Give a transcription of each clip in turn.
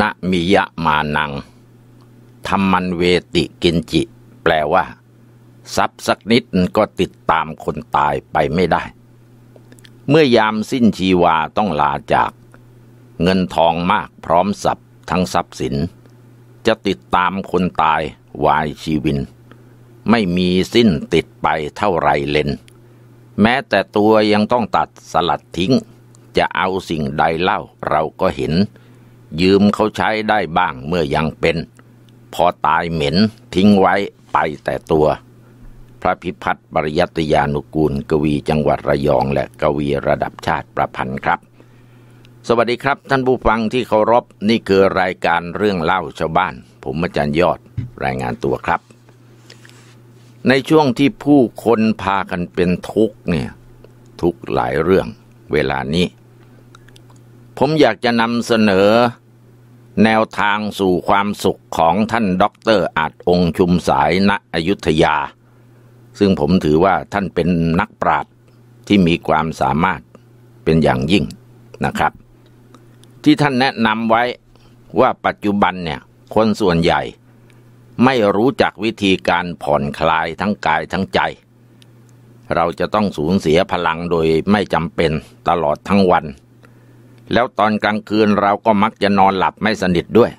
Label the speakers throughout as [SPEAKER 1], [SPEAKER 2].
[SPEAKER 1] ณมิยะมานัง ธรรมันเวติกินจิ แปลว่า ทรัพย์สักนิดก็ติดตามคนตายไปไม่ได้ เมื่อยามสิ้นชีวาต้องลาจาก เงินทองมากพร้อมสับทั้งทรัพย์สิน จะติดตามคนตาย วายชีวิน ไม่มีสิ้นติดไปเท่าไรเลนแม้แต่ตัวยังต้องตัดสลัดทิ้ง จะเอาสิ่งใดเล่าเราก็เห็นยืมเขาใช้ได้บ้างเมื่อยังเป็น พอตายเหม็นทิ้งไว้ไปแต่ตัว พระพิพัฒน์ปริยัติยานุกูล กวีจังหวัดระยองและกวีระดับชาติประพันธ์ครับ สวัสดีครับท่านผู้ฟังที่เคารพนี่คือรายการเรื่องเล่าชาวบ้าน ผมอาจารย์ยอดรายงานตัวครับ ในช่วงที่ผู้คนพากันเป็นทุกข์เนี่ยทุกหลายเรื่อง เวลานี้ ผมอยากจะนำเสนอแนวทางสู่ความสุขของท่านด็อกเตอร์อาจองค์ชุมสาย ณอยุธยา ซึ่งผมถือว่าท่านเป็นนักปราชญ์ที่มีความสามารถเป็นอย่างยิ่งนะครับ ที่ท่านแนะนำไว้ว่าปัจจุบันเนี่ยคนส่วนใหญ่ไม่รู้จักวิธีการผ่อนคลายทั้งกายทั้งใจ เราจะต้องสูญเสียพลังโดยไม่จำเป็นตลอดทั้งวันแล้วตอนกลางคืนเราก็มักจะนอนหลับไม่สนิทด้วย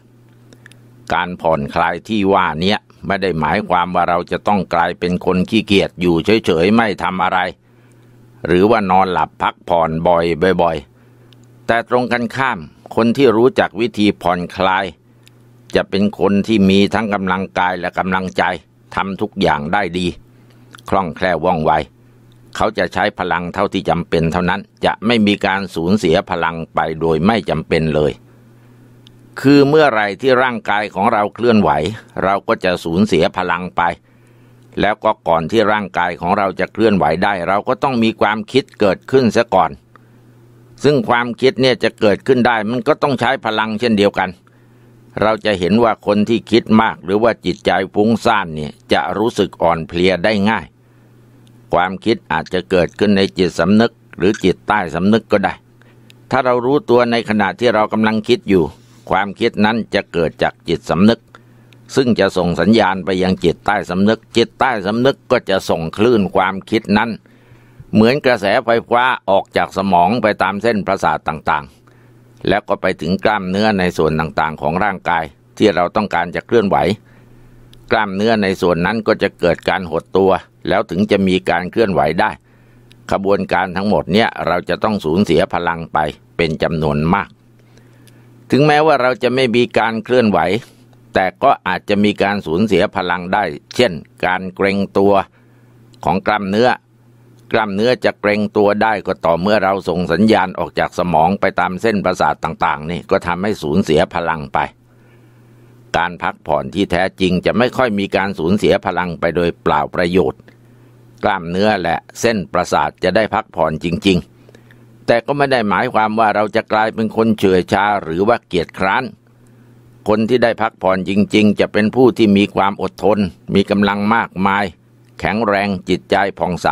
[SPEAKER 1] การผ่อนคลายที่ว่านี้ไม่ได้หมายความว่าเราจะต้องกลายเป็นคนขี้เกียจอยู่เฉยๆ ไม่ทำอะไร หรือว่านอนหลับพักผ่อนบ่อยบ่อยๆ แต่ตรงกันข้ามคนที่รู้จักวิธีผ่อนคลาย จะเป็นคนที่มีทั้งกำลังกายและกำลังใจทำทุกอย่างได้ดี คล่องแคล่วว่องไวเขาจะใช้พลังเท่าที่จำเป็นเท่านั้น จะไม่มีการสูญเสียพลังไปโดยไม่จำเป็นเลย คือเมื่อไรที่ร่างกายของเราเคลื่อนไหว เราก็จะสูญเสียพลังไป แล้วก็ก่อนที่ร่างกายของเราจะเคลื่อนไหวได้ เราก็ต้องมีความคิดเกิดขึ้นซะก่อน ซึ่งความคิดเนี่ยจะเกิดขึ้นได้มันก็ต้องใช้พลังเช่นเดียวกัน เราจะเห็นว่าคนที่คิดมากหรือว่าจิตใจฟุ้งซ่านเนี่ยจะรู้สึกอ่อนเพลียได้ง่ายความคิดอาจจะเกิดขึ้นในจิตสำนึกหรือจิตใต้สำนึกก็ได้ ถ้าเรารู้ตัวในขณะที่เรากำลังคิดอยู่ ความคิดนั้นจะเกิดจากจิตสำนึก ซึ่งจะส่งสัญญาณไปยังจิตใต้สำนึก จิตใต้สำนึกก็จะส่งคลื่นความคิดนั้น เหมือนกระแสไฟฟ้าออกจากสมองไปตามเส้นประสาทต่างๆ แล้วก็ไปถึงกล้ามเนื้อในส่วนต่างๆ ของร่างกาย ที่เราต้องการจะเคลื่อนไหวกล้ามเนื้อในส่วนนั้นก็จะเกิดการหดตัว แล้วถึงจะมีการเคลื่อนไหวได้ขบวนการทั้งหมดเนี่ยเราจะต้องสูญเสียพลังไปเป็นจำนวนมาก ถึงแม้ว่าเราจะไม่มีการเคลื่อนไหว แต่ก็อาจจะมีการสูญเสียพลังได้ เช่นการเกรงตัวของกล้ามเนื้อกล้ามเนื้อจะเกรงตัวได้ก็ต่อเมื่อเราส่งสัญญาณออกจากสมองไปตามเส้นประสาทต่างๆนี่ก็ทำให้สูญเสียพลังไปการพักผ่อนที่แท้จริงจะไม่ค่อยมีการสูญเสียพลังไปโดยเปล่าประโยชน์ กล้ามเนื้อและเส้นประสาทจะได้พักผ่อนจริง ๆ แต่ก็ไม่ได้หมายความว่าเราจะกลายเป็นคนเฉื่อยชาหรือว่าเกียจคร้าน คนที่ได้พักผ่อนจริงๆ จะเป็นผู้ที่มีความอดทน มีกำลังมากมาย แข็งแรงจิตใจผ่องใส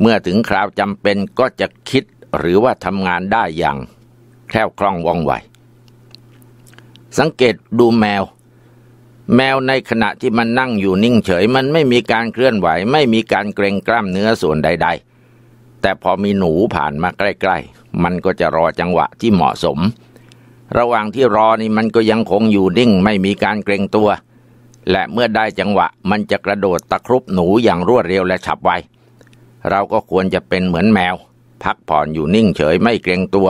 [SPEAKER 1] เมื่อถึงคราวจำเป็นก็จะคิดหรือว่าทำงานได้อย่าง แคล่วคล่องว่องไวสังเกตดูแมว แมวในขณะที่มันนั่งอยู่นิ่งเฉยมันไม่มีการเคลื่อนไหว ไม่มีการเกรงกล้ามเนื้อส่วนใดๆ แต่พอมีหนูผ่านมาใกล้ๆ มันก็จะรอจังหวะที่เหมาะสม ระหว่างที่รอนี่มันก็ยังคงอยู่นิ่งไม่มีการเกรงตัว และเมื่อได้จังหวะมันจะกระโดดตะครุบหนูอย่างรวดเร็วและฉับไวเราก็ควรจะเป็นเหมือนแมว พักผ่อนอยู่นิ่งเฉย ไม่เกรงตัว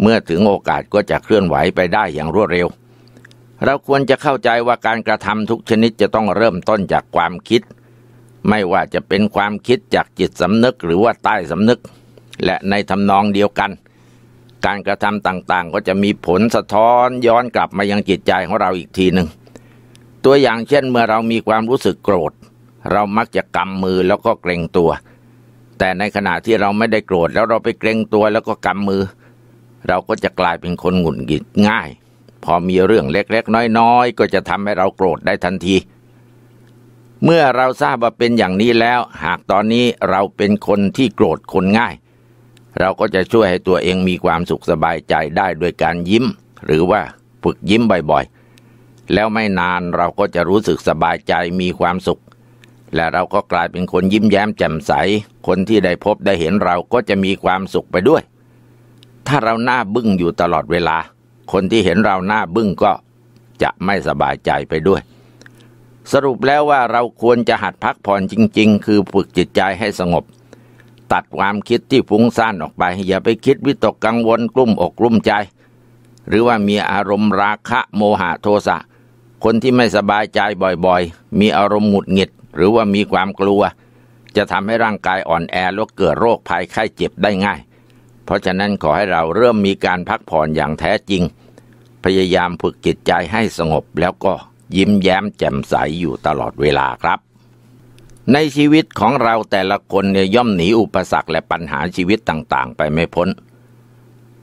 [SPEAKER 1] เมื่อถึงโอกาสก็จะเคลื่อนไหวไปได้อย่างรวดเร็ว เราควรจะเข้าใจว่าการกระทำทุกชนิดจะต้องเริ่มต้นจากความคิด ไม่ว่าจะเป็นความคิดจากจิตสำนึกหรือว่าใต้สำนึก และในทานองเดียวกัน การกระทำต่างๆก็จะมีผลสะท้อนย้อนกลับมายังจิตใจของเราอีกทีหนึ่ง ตัวอย่างเช่นเมื่อเรามีความรู้สึกโกรธ เรามักจะกำมือแล้วก็เกรงตัว แต่ในขณะที่เราไม่ได้โกรธ แล้วเราไปเกรงตัวแล้วก็กำมือเราก็จะกลายเป็นคนหงุดหงิดง่าย พอมีเรื่องเล็กๆน้อยๆ ก็จะทำให้เราโกรธได้ทันที เมื่อเราทราบว่าเป็นอย่างนี้แล้ว หากตอนนี้เราเป็นคนที่โกรธคนง่าย เราก็จะช่วยให้ตัวเองมีความสุขสบายใจได้โดยการยิ้มหรือว่าฝึกยิ้มบ่อยๆ แล้วไม่นานเราก็จะรู้สึกสบายใจมีความสุข และเราก็กลายเป็นคนยิ้มแย้มแจ่มใส คนที่ได้พบได้เห็นเราก็จะมีความสุขไปด้วยถ้าเราหน้าบึ้งอยู่ตลอดเวลา คนที่เห็นเราหน้าบึ้งก็จะไม่สบายใจไปด้วย สรุปแล้วว่าเราควรจะหัดพักผ่อนจริงๆ คือฝึกจิตใจให้สงบ ตัดความคิดที่ฟุ้งซ่านออกไป อย่าไปคิดวิตกกังวลกลุ่มอกกลุ่มใจ หรือว่ามีอารมณ์ราคะโมหะโทสะคนที่ไม่สบายใจบ่อยๆ มีอารมณ์หงุดหงิด หรือว่ามีความกลัว จะทำให้ร่างกายอ่อนแอแล้วเกิดโรคภัยไข้เจ็บได้ง่ายเพราะฉะนั้นขอให้เราเริ่มมีการพักผ่อนอย่างแท้จริง พยายามฝึกจิตใจให้สงบ แล้วก็ยิ้มแย้มแจ่มใสอยู่ตลอดเวลาครับ ในชีวิตของเราแต่ละคนเนี่ยย่อมหนีอุปสรรคและปัญหาชีวิตต่างๆ ไปไม่พ้น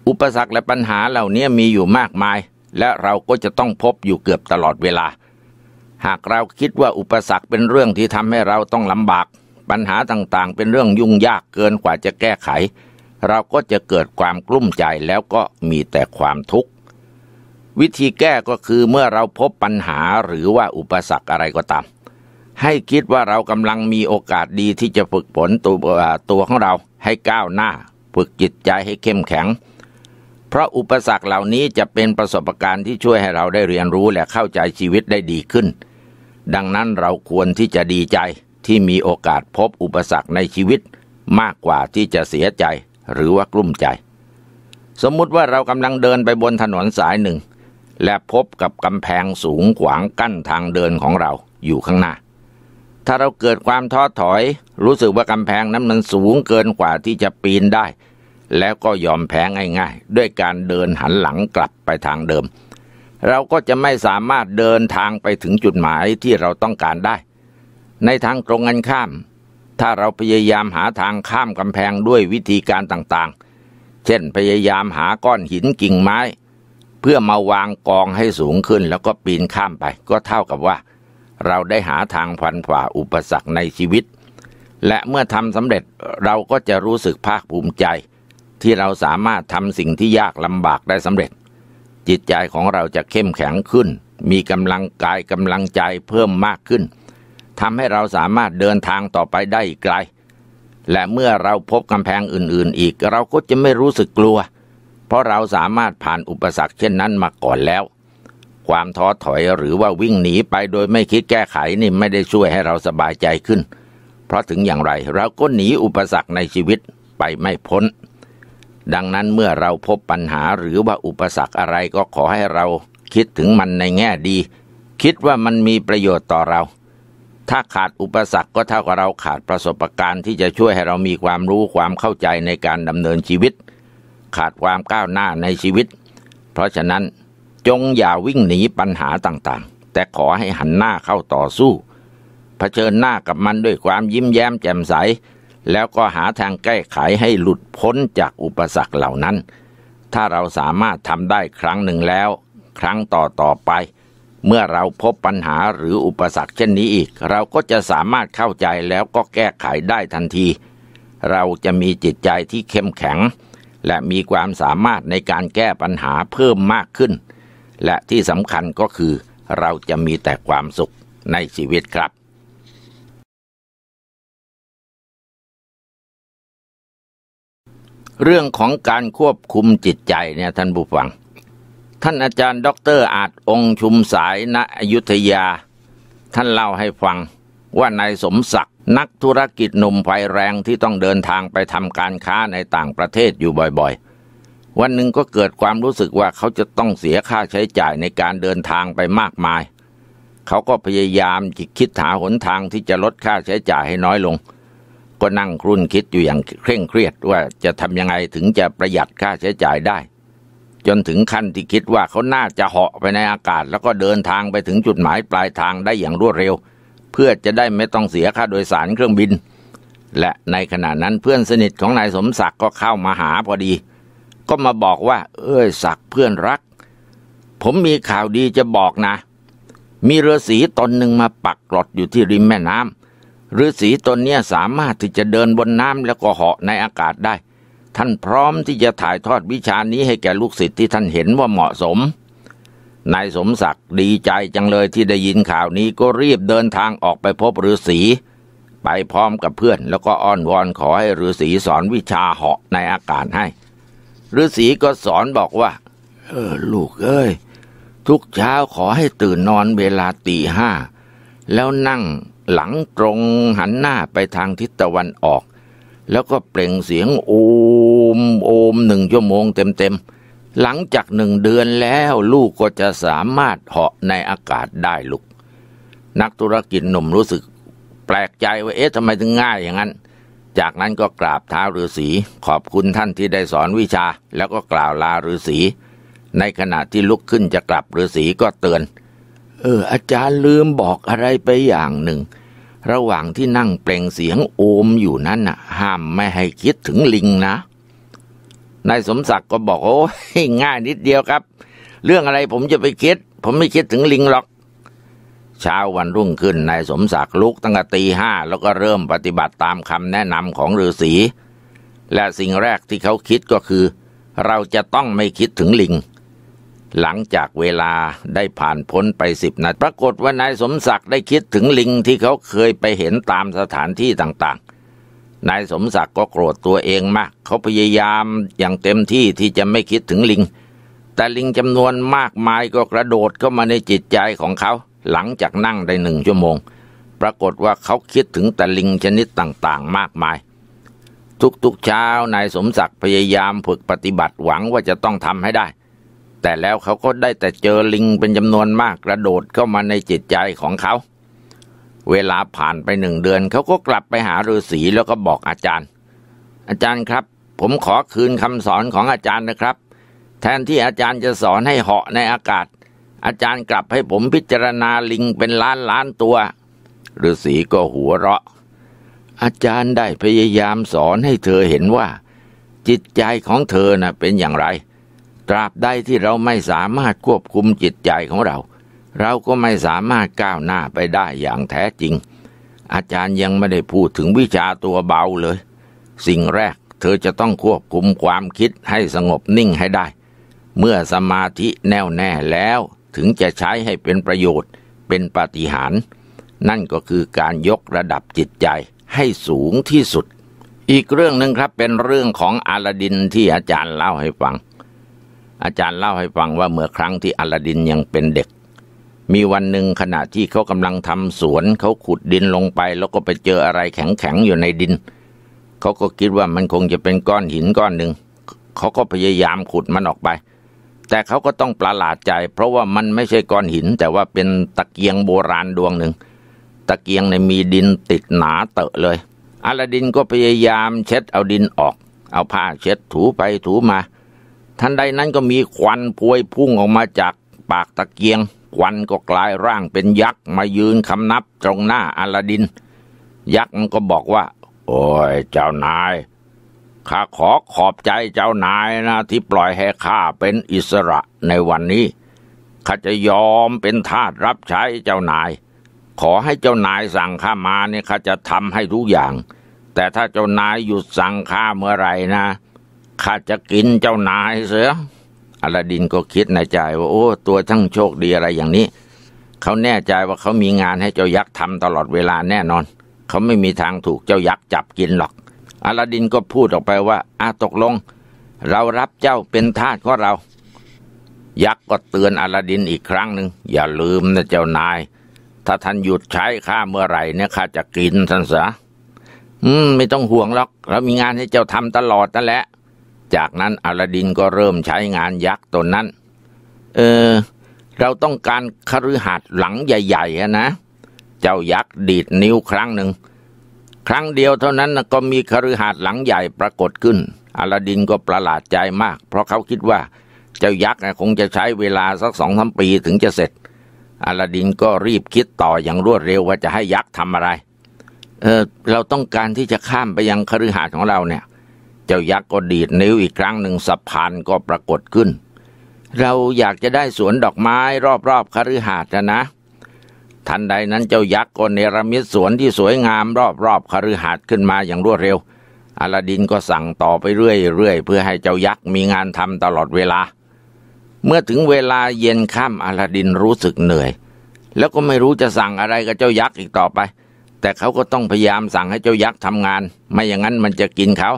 [SPEAKER 1] อุปสรรคและปัญหาเหล่านี้มีอยู่มากมาย และเราก็จะต้องพบอยู่เกือบตลอดเวลา หากเราคิดว่าอุปสรรคเป็นเรื่องที่ทำให้เราต้องลำบาก ปัญหาต่าง ๆ เป็นเรื่องยุ่งยากเกินกว่าจะแก้ไขเราก็จะเกิดความกลุ้มใจแล้วก็มีแต่ความทุกข์ วิธีแก้ก็คือเมื่อเราพบปัญหาหรือว่าอุปสรรคอะไรก็ตาม ให้คิดว่าเรากำลังมีโอกาสดีที่จะฝึกฝนตัวตัวของเราให้ก้าวหน้า ฝึกจิตใจให้เข้มแข็ง เพราะอุปสรรคเหล่านี้จะเป็นประสบการณ์ที่ช่วยให้เราได้เรียนรู้และเข้าใจชีวิตได้ดีขึ้น ดังนั้นเราควรที่จะดีใจที่มีโอกาสพบอุปสรรคในชีวิต มากกว่าที่จะเสียใจหรือว่ากลุ้มใจ สมมุติว่าเรากำลังเดินไปบนถนนสายหนึ่ง และพบกับกำแพงสูงขวางกั้นทางเดินของเราอยู่ข้างหน้า ถ้าเราเกิดความท้อถอย รู้สึกว่ากำแพงนั้นมันสูงเกินกว่าที่จะปีนได้ แล้วก็ยอมแพ้ง่ายๆ ด้วยการเดินหันหลังกลับไปทางเดิม เราก็จะไม่สามารถเดินทางไปถึงจุดหมายที่เราต้องการได้ ในทางตรงกันข้ามถ้าเราพยายามหาทางข้ามกำแพงด้วยวิธีการต่างๆ เช่น พยายามหาก้อนหินกิ่งไม้ เพื่อมาวางกองให้สูงขึ้นแล้วก็ปีนข้ามไป ก็เท่ากับว่าเราได้หาทางพันฝ่าอุปสรรคในชีวิต และเมื่อทำสำเร็จเราก็จะรู้สึกภาคภูมิใจที่เราสามารถทำสิ่งที่ยากลำบากได้สำเร็จ จิตใจของเราจะเข้มแข็งขึ้น มีกำลังกายกำลังใจเพิ่มมากขึ้นทำให้เราสามารถเดินทางต่อไปได้อีกไกล และเมื่อเราพบกำแพงอื่นๆอีกเราก็จะไม่รู้สึกกลัว เพราะเราสามารถผ่านอุปสรรคเช่นนั้นมาก่อนแล้ว ความท้อถอยหรือว่าวิ่งหนีไปโดยไม่คิดแก้ไขนี่ไม่ได้ช่วยให้เราสบายใจขึ้น เพราะถึงอย่างไร เราก็หนีอุปสรรคในชีวิตไปไม่พ้น ดังนั้นเมื่อเราพบปัญหาหรือว่าอุปสรรคอะไรก็ขอให้เรา คิดถึงมันในแง่ดี คิดว่ามันมีประโยชน์ต่อเราถ้าขาดอุปสรรคก็เท่ากับเราขาดประสบการณ์ที่จะช่วยให้เรามีความรู้ความเข้าใจในการดำเนินชีวิต ขาดความก้าวหน้าในชีวิต เพราะฉะนั้นจงอย่าวิ่งหนีปัญหาต่างๆ แต่ขอให้หันหน้าเข้าต่อสู้เผชิญหน้ากับมันด้วยความยิ้มแย้มแจ่มใสแล้วก็หาทางแก้ไขให้หลุดพ้นจากอุปสรรคเหล่านั้น ถ้าเราสามารถทำได้ครั้งหนึ่งแล้ว ครั้งต่อต่อไปเมื่อเราพบปัญหาหรืออุปสรรคเช่นนี้อีกเราก็จะสามารถเข้าใจแล้วก็แก้ไขได้ทันที เราจะมีจิตใจที่เข้มแข็ง และมีความสามารถในการแก้ปัญหาเพิ่มมากขึ้น และที่สำคัญก็คือเราจะมีแต่ความสุขในชีวิตครับ เรื่องของการควบคุมจิตใจเนี่ยท่านผู้ฟังท่านอาจารย์ด็อกเตอร์อาจองชุมสายณอยุธยา ท่านเล่าให้ฟังว่านายสมศักดิ์นักธุรกิจหนุ่มไฟแรงที่ต้องเดินทางไปทำการค้าในต่างประเทศอยู่บ่อยๆ วันหนึ่งก็เกิดความรู้สึกว่าเขาจะต้องเสียค่าใช้จ่ายในการเดินทางไปมากมาย เขาก็พยายามคิดหาหนทางที่จะลดค่าใช้จ่ายให้น้อยลง ก็นั่งครุ่นคิดอยู่อย่างเคร่งเครียดว่าจะทำยังไงถึงจะประหยัดค่าใช้จ่ายได้จนถึงขั้นที่คิดว่าเขาน่าจะเหาะไปในอากาศ แล้วก็เดินทางไปถึงจุดหมายปลายทางได้อย่างรวดเร็ว เพื่อจะได้ไม่ต้องเสียค่าโดยสารเครื่องบิน และในขณะนั้นเพื่อนสนิทของนายสมศักดิ์ก็เข้ามาหาพอดี ก็มาบอกว่า เอ้ยศักดิ์เพื่อนรัก ผมมีข่าวดีจะบอกนะ มีเรือสีตนหนึ่งมาปักหลอดอยู่ที่ริมแม่น้ำฤาษีตนเนี้ยสามารถที่จะเดินบนน้ำแล้วก็เหาะในอากาศได้ท่านพร้อมที่จะถ่ายทอดวิชานี้ให้แก่ลูกศิษย์ที่ท่านเห็นว่าเหมาะสม นายสมศักดิ์ดีใจจังเลยที่ได้ยินข่าวนี้ก็รีบเดินทางออกไปพบฤาษีไปพร้อมกับเพื่อนแล้วก็อ้อนวอนขอให้ฤาษีสอนวิชาเหาะในอากาศให้ฤาษีก็สอนบอกว่า เออลูกเอ้ย ทุกเช้าขอให้ตื่นนอนเวลาตีห้า แล้วนั่งหลังตรงหันหน้าไปทางทิศตะวันออกแล้วก็เปล่งเสียงโอมโอมหนึ่งชั่วโมงเต็มๆหลังจากหนึ่งเดือนแล้วลูกก็จะสามารถเหาะในอากาศได้ลูกนักธุรกิจหนุ่มรู้สึก แปลกใจว่าเอ๊ะทำไมถึงง่ายอย่างนั้น จากนั้นก็กราบเท้าฤาษีขอบคุณท่านที่ได้สอนวิชา แล้วก็กล่าวลาฤาษีในขณะที่ลุกขึ้นจะกลับฤาษีก็เตือน เออ อาจารย์ลืมบอกอะไรไปอย่างหนึ่งระหว่างที่นั่งเปล่งเสียงโอมอยู่นั้นน่ะห้ามไม่ให้คิดถึงลิงนะนายสมศักดิ์ก็บอกโอ้ยง่ายนิดเดียวครับ เรื่องอะไรผมจะไปคิด ผมไม่คิดถึงลิงหรอก เช้าวันรุ่งขึ้นนายสมศักดิ์ลุกตั้งแต่ตีห้าแล้วก็เริ่มปฏิบัติตามคำแนะนำของฤาษีและสิ่งแรกที่เขาคิดก็คือ เราจะต้องไม่คิดถึงลิงหลังจากเวลาได้ผ่านพ้นไปสิบนาทีปรากฏว่านายสมศักดิ์ได้คิดถึงลิงที่เขาเคยไปเห็นตามสถานที่ต่างๆ นายสมศักดิ์ก็โกรธตัวเองมาก เขาพยายามอย่างเต็มที่ที่จะไม่คิดถึงลิง แต่ลิงจำนวนมากมายก็กระโดดเข้ามาในจิตใจของเขา หลังจากนั่งได้หนึ่งชั่วโมง ปรากฏว่าเขาคิดถึงแต่ลิงชนิดต่างๆ มากมาย ทุกๆ เช้า นายสมศักดิ์พยายามฝึกปฏิบัติหวังว่าจะต้องทำให้ได้แต่แล้วเขาก็ได้แต่เจอลิงเป็นจำนวนมากกระโดดเข้ามาในจิตใจของเขา เวลาผ่านไปหนึ่งเดือนเขาก็กลับไปหาฤาษีแล้วก็บอกอาจารย์ อาจารย์ครับ ผมขอคืนคำสอนของอาจารย์นะครับ แทนที่อาจารย์จะสอนให้เหาะในอากาศ อาจารย์กลับให้ผมพิจารณาลิงเป็นล้านล้านตัวฤาษีก็หัวเราะ อาจารย์ได้พยายามสอนให้เธอเห็นว่า จิตใจของเธอนะ่ะ เป็นอย่างไรตราบใดที่เราไม่สามารถควบคุมจิตใจของเรา เราก็ไม่สามารถก้าวหน้าไปได้อย่างแท้จริง อาจารย์ยังไม่ได้พูดถึงวิชาตัวเบาเลย สิ่งแรกเธอจะต้องควบคุมความคิดให้สงบนิ่งให้ได้ เมื่อสมาธิแน่วแน่แล้วถึงจะใช้ให้เป็นประโยชน์เป็นปฏิหาร นั่นก็คือการยกระดับจิตใจให้สูงที่สุด อีกเรื่องหนึ่งครับเป็นเรื่องของอาลาดินที่อาจารย์เล่าให้ฟังอาจารย์เล่าให้ฟังว่าเมื่อครั้งที่อลาดินยังเป็นเด็ก มีวันหนึ่งขณะที่เขากำลังทำสวน เขาขุดดินลงไปแล้วก็ไปเจออะไรแข็งๆอยู่ในดิน เขาก็คิดว่ามันคงจะเป็นก้อนหินก้อนหนึ่งเขาก็พยายามขุดมันออกไป แต่เขาก็ต้องประหลาดใจ เพราะว่ามันไม่ใช่ก้อนหิน แต่ว่าเป็นตะเกียงโบราณดวงหนึ่งตะเกียงในมีดินติดหนาเตอะเลย อลาดินก็พยายามเช็ดเอาดินออก เอาผ้าเช็ดถูไปถูมาทันใดนั้นก็มีควันพวยพุ่งออกมาจากปากตะเกียงควันก็กลายร่างเป็นยักษ์มายืนคำนับตรงหน้าอาลาดิน ยักษ์มันก็บอกว่า โอ้ยเจ้านายข้าขอขอบใจเจ้านายนะ ที่ปล่อยให้ข้าเป็นอิสระในวันนี้ข้าจะยอมเป็นทาสรับใช้เจ้านาย ขอให้เจ้านายสั่งข้ามาเนี่ยข้าจะทำให้ทุกอย่าง แต่ถ้าเจ้านายหยุดสั่งข้าเมื่อไหร่นะข้าจะกินเจ้านายเสียอลาดินก็คิดในใจ ว่า โอ้ตัวทั้งโชคดีอะไรอย่างนี้ เขาแน่ใจว่าเขามีงานให้เจ้ายักษ์ทำตลอดเวลาแน่นอน เขาไม่มีทางถูกเจ้ายักษ์จับกินหรอก อลาดินก็พูดออกไปว่าอาตกลง เรารับเจ้าเป็นทาสของเรา ยักษ์ก็เตือนอลาดินอีกครั้งหนึ่งอย่าลืมนะเจ้านาย ถ้าท่านหยุดใช้ข้าเมื่อไหร่เนี่ยข้าจะกินท่านเสืออืมไม่ต้องห่วงหรอกเรามีงานให้เจ้าทำตลอดนั่นแหละจากนั้นอลาดินก็เริ่มใช้งานยักษ์ตนนั้น เออเราต้องการคฤหาสน์หลังใหญ่ๆนะ เจ้ายักษ์ดีดนิ้วครั้งหนึ่งครั้งเดียวเท่านั้นก็มีคฤหาสน์หลังใหญ่ปรากฏขึ้น อลาดินก็ประหลาดใจมาก เพราะเขาคิดว่า เจ้ายักษ์คงจะใช้เวลาสักสองสามปีถึงจะเสร็จ อลาดินก็รีบคิดต่ออย่างรวดเร็วว่าจะให้ยักษ์ทำอะไร เออเราต้องการที่จะข้ามไปยังคฤหาสน์ของเราเนี่ยเจ้ายักษ์ก็ดีดนิ้วอีกครั้งหนึ่งสะพานก็ปรากฏขึ้น เราอยากจะได้สวนดอกไม้รอบๆคฤหาสน์นะ ทันใดนั้นเจ้ายักษ์ก็เนรมิตสวนที่สวยงามรอบๆคฤหาสน์ขึ้นมาอย่างรวดเร็ว อลาดินก็สั่งต่อไปเรื่อยๆเพื่อให้เจ้ายักษ์มีงานทำตลอดเวลา เมื่อถึงเวลาเย็นค่ำอลาดินรู้สึกเหนื่อย แล้วก็ไม่รู้จะสั่งอะไรกับเจ้ายักษ์อีกต่อไป แต่เขาก็ต้องพยายามสั่งให้เจ้ายักษ์ทำงาน ไม่อย่างนั้นมันจะกินเขา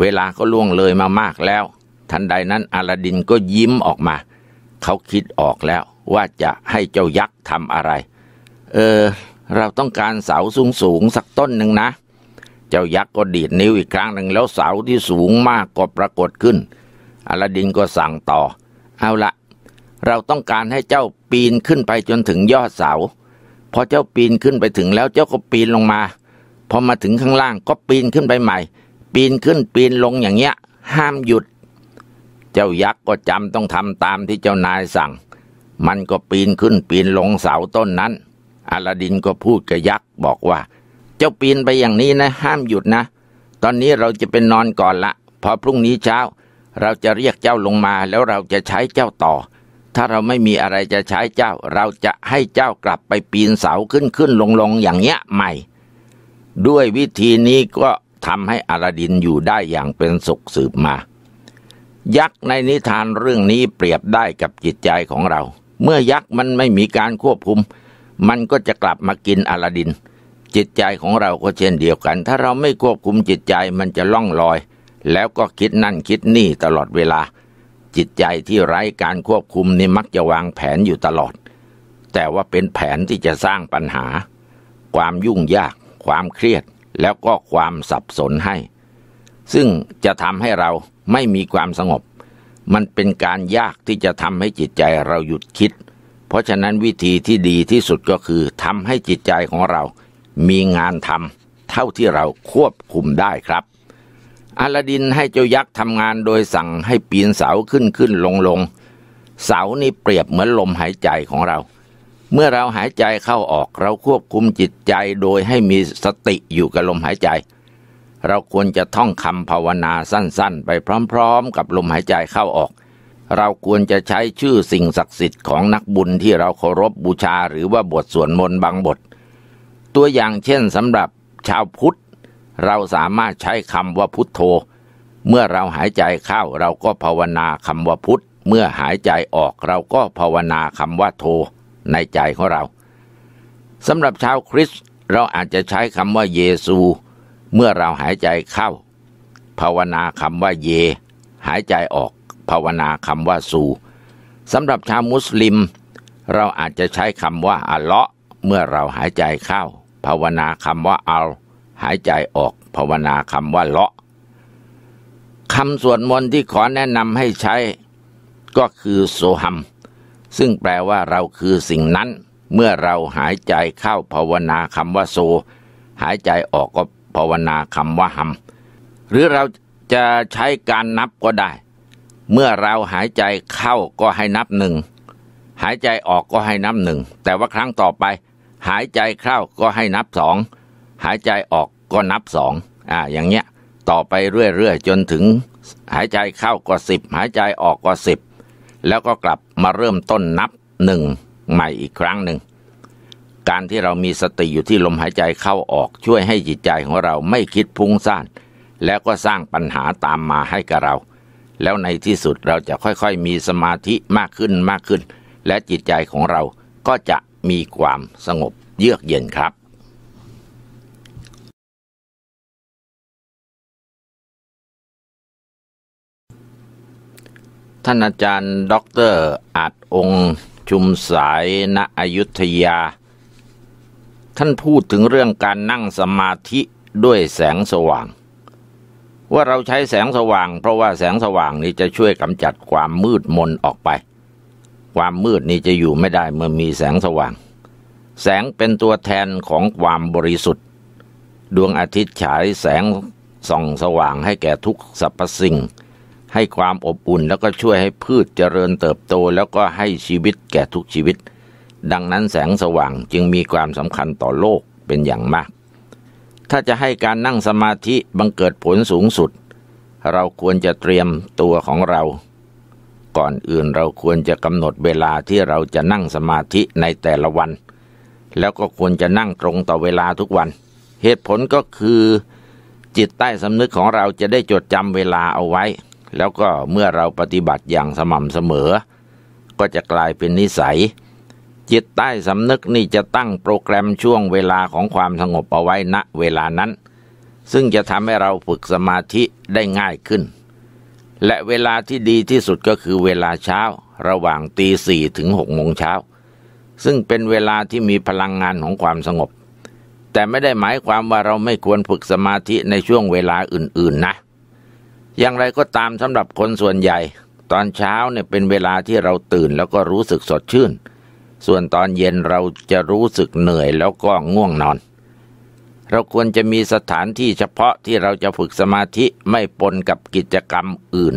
[SPEAKER 1] เวลาก็ล่วงเลยมามากแล้ว ทันใดนั้นอาลาดินก็ยิ้มออกมา เขาคิดออกแล้ว ว่าจะให้เจ้ายักษ์ทำอะไร เออ เราต้องการเสาสูงสูงสักต้นหนึ่งนะ เจ้ายักษ์ก็ดีดนิ้วอีกครั้งหนึ่งแล้วเสาที่สูงมากก็ปรากฏขึ้นอาลาดินก็สั่งต่อ เอาละเราต้องการให้เจ้าปีนขึ้นไปจนถึงยอดเสาพอเจ้าปีนขึ้นไปถึงแล้วเจ้าก็ปีนลงมาพอมาถึงข้างล่างก็ปีนขึ้นไปใหม่ปีนขึ้นปีนลงอย่างเงี้ย ห้ามหยุด เจ้ายักษ์ก็จำต้องทำตามที่เจ้านายสั่ง มันก็ปีนขึ้นปีนลงเสาต้นนั้นอลาดินก็พูดกับยักษ์บอกว่า เจ้าปีนไปอย่างนี้นะ ห้ามหยุดนะ ตอนนี้เราจะเป็นนอนก่อนละพอพรุ่งนี้เช้า เราจะเรียกเจ้าลงมา แล้วเราจะใช้เจ้าต่อ ถ้าเราไม่มีอะไรจะใช้เจ้า เราจะให้เจ้ากลับไปปีนเสาขึ้นขึ้นลงลงอย่างเงี้ยใหม่ ด้วยวิธีนี้ก็ทำให้อลาดินอยู่ได้อย่างเป็นสุขสืบมา ยักษ์ในนิทานเรื่องนี้เปรียบได้กับจิตใจของเรา เมื่อยักษ์มันไม่มีการควบคุม มันก็จะกลับมากินอลาดิน จิตใจของเราก็เช่นเดียวกัน ถ้าเราไม่ควบคุมจิตใจมันจะล่องลอย แล้วก็คิดนั่นคิดนี่ตลอดเวลา จิตใจที่ไร้การควบคุมนี่มักจะวางแผนอยู่ตลอด แต่ว่าเป็นแผนที่จะสร้างปัญหา ความยุ่งยาก ความเครียดแล้วก็ความสับสนให้ ซึ่งจะทำให้เราไม่มีความสงบ มันเป็นการยากที่จะทำให้จิตใจเราหยุดคิด เพราะฉะนั้นวิธีที่ดีที่สุดก็คือทำให้จิตใจของเรา มีงานทำเท่าที่เราควบคุมได้ครับอาลาดินให้เจ้ายักษ์ทำงานโดยสั่งให้ปีนเสาขึ้นขึ้นลงลงเสานี่เปรียบเหมือนลมหายใจของเราเมื่อเราหายใจเข้าออกเราควบคุมจิตใจโดยให้มีสติอยู่กับลมหายใจ เราควรจะท่องคำภาวนาสั้นๆ ไปพร้อม ๆ กับลมหายใจเข้าออก เราควรจะใช้ชื่อสิ่งศักดิ์สิทธิ์ของนักบุญที่เราเคารพบบูชาหรือว่าบทสวดมนต์บางบท ตัวอย่างเช่นสำหรับชาวพุทธเราสามารถใช้คำว่าพุทโธ เมื่อเราหายใจเข้าเราก็ภาวนาคำว่าพุทธ เมื่อหายใจออกเราก็ภาวนาคำว่าโธในใจของเราสำหรับชาวคริสต์เราอาจจะใช้คำว่าเยซู เมื่อเราหายใจเข้า ภาวนาคำว่า เย หายใจออกภาวนาคำว่าซูสำหรับชาวมุสลิม เราอาจจะใช้คำว่าอัลเลาะเมื่อเราหายใจเข้าภาวนาคำว่าอัลหายใจออกภาวนาคำว่าเลาะคำสวดมนต์ที่ขอแนะนำให้ใช้ก็คือ โซฮัมซึ่งแปลว่าเราคือสิ่งนั้นเมื่อเราหายใจเข้าภาวนาคำว่าโซหายใจออกก็ภาวนาคำว่าหำหรือเราจะใช้การนับก็ได้เมื่อเราหายใจเข้าก็ให้นับหนึ่ง หายใจออกก็ให้นับหนึ่งแต่ว่าครั้งต่อไป หายใจเข้าก็ให้นับสองหายใจออกก็นับสองอ่าอย่างเงี้ยต่อไปเรื่อยๆจนถึงหายใจเข้าก็สิบหายใจออกก็สิบแล้วก็กลับมาเริ่มต้นนับหนึ่งใหม่อีกครั้งหนึ่ง การที่เรามีสติอยู่ที่ลมหายใจเข้าออกช่วยให้จิตใจของเราไม่คิดพุ่งซ่าน แล้วก็สร้างปัญหาตามมาให้กับเรา แล้วในที่สุดเราจะค่อยๆมีสมาธิมากขึ้นมากขึ้น และจิตใจของเราก็จะมีความสงบเยือกเย็นครับท่านอาจารย์ด็อกเตอร์อาจองค์ชุมสายณอยุธยา ท่านพูดถึงเรื่องการนั่งสมาธิด้วยแสงสว่าง ว่าเราใช้แสงสว่าง เพราะว่าแสงสว่างนี้จะช่วยกำจัดความมืดมนออกไป ความมืดนี้จะอยู่ไม่ได้เมื่อมีแสงสว่าง แสงเป็นตัวแทนของความบริสุทธิ์ ดวงอาทิตย์ฉายแสงส่องสว่าง ให้แก่ทุกสรรพสิ่งให้ความอบอุ่นแล้วก็ช่วยให้พืชเจริญเติบโตแล้วก็ให้ชีวิตแก่ทุกชีวิต ดังนั้นแสงสว่างจึงมีความสำคัญต่อโลกเป็นอย่างมาก ถ้าจะให้การนั่งสมาธิบังเกิดผลสูงสุด เราควรจะเตรียมตัวของเรา ก่อนอื่นเราควรจะกำหนดเวลาที่เราจะนั่งสมาธิในแต่ละวัน แล้วก็ควรจะนั่งตรงต่อเวลาทุกวัน เหตุผลก็คือ จิตใต้สำนึกของเราจะได้จดจำเวลาเอาไว้แล้วก็เมื่อเราปฏิบัติอย่างสม่ำเสมอ ก็จะกลายเป็นนิสัย จิตใต้สำนึกนี่จะตั้งโปรแกรมช่วงเวลาของความสงบเอาไว้ณเวลานั้น ซึ่งจะทำให้เราฝึกสมาธิได้ง่ายขึ้น และเวลาที่ดีที่สุดก็คือเวลาเช้าระหว่างตีสี่ถึงหกโมงเช้าซึ่งเป็นเวลาที่มีพลังงานของความสงบ แต่ไม่ได้หมายความว่าเราไม่ควรฝึกสมาธิในช่วงเวลาอื่นๆนะอย่างไรก็ตามสำหรับคนส่วนใหญ่ ตอนเช้าเนี่ยเป็นเวลาที่เราตื่นแล้วก็รู้สึกสดชื่น ส่วนตอนเย็นเราจะรู้สึกเหนื่อยแล้วก็ง่วงนอน เราควรจะมีสถานที่เฉพาะที่เราจะฝึกสมาธิไม่ปนกับกิจกรรมอื่น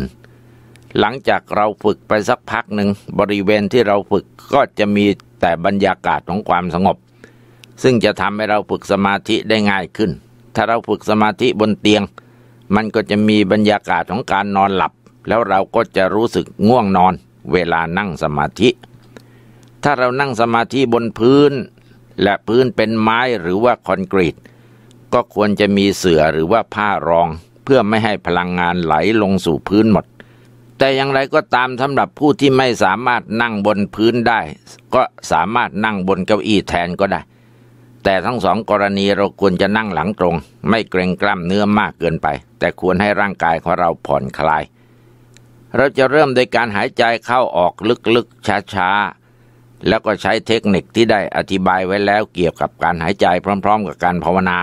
[SPEAKER 1] หลังจากเราฝึกไปสักพักหนึ่งบริเวณที่เราฝึกก็จะมีแต่บรรยากาศของความสงบ ซึ่งจะทำให้เราฝึกสมาธิได้ง่ายขึ้น ถ้าเราฝึกสมาธิบนเตียงมันก็จะมีบรรยากาศของการนอนหลับแล้วเราก็จะรู้สึกง่วงนอน เวลานั่งสมาธิ ถ้าเรานั่งสมาธิบนพื้นและพื้นเป็นไม้หรือว่าคอนกรีต ก็ควรจะมีเสื่อหรือว่าผ้ารอง เพื่อไม่ให้พลังงานไหลลงสู่พื้นหมด แต่อย่างไรก็ตามสำหรับผู้ที่ไม่สามารถนั่งบนพื้นได้ ก็สามารถนั่งบนเก้าอี้แทนก็ได้แต่ทั้งสองกรณีเราควรจะนั่งหลังตรง ไม่เกรงกล้ามเนื้อมากเกินไป แต่ควรให้ร่างกายของเราผ่อนคลาย เราจะเริ่มโดยการหายใจเข้าออกลึกๆช้าๆแล้วก็ใช้เทคนิคที่ได้อธิบายไว้แล้ว เกี่ยวกับการหายใจพร้อมๆ กับการภาวนา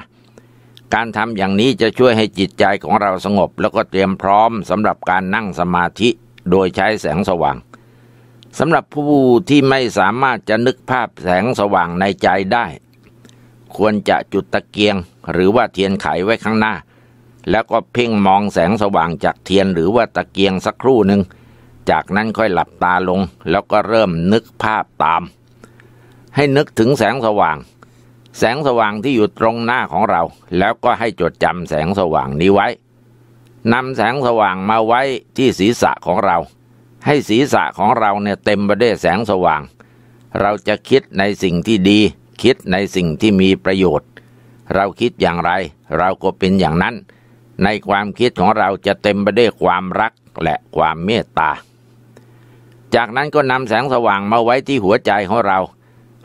[SPEAKER 1] การทำอย่างนี้จะช่วยให้จิตใจของเราสงบ แล้วก็เตรียมพร้อมสำหรับการนั่งสมาธิโดยใช้แสงสว่างสำหรับผู้ที่ไม่สามารถจะนึกภาพแสงสว่างในใจได้ควรจะจุดตะเกียงหรือว่าเทียนไขไว้ข้างหน้า แล้วก็เพ่งมองแสงสว่างจากเทียนหรือว่าตะเกียงสักครู่หนึ่งจากนั้นค่อยหลับตาลงแล้วก็เริ่มนึกภาพตาม ให้นึกถึงแสงสว่าง แสงสว่างที่อยู่ตรงหน้าของเรา แล้วก็ให้จดจำแสงสว่างนี้ไว้นำแสงสว่างมาไว้ที่ศีรษะของเรา ให้ศีรษะของเราเนี่ยเต็มไปด้วยแสงสว่าง เราจะคิดในสิ่งที่ดีคิดในสิ่งที่มีประโยชน์ เราคิดอย่างไรเราก็เป็นอย่างนั้น ในความคิดของเราจะเต็มไปด้วยความรักและความเมตตา จากนั้นก็นำแสงสว่าง มาไว้ที่หัวใจของเรา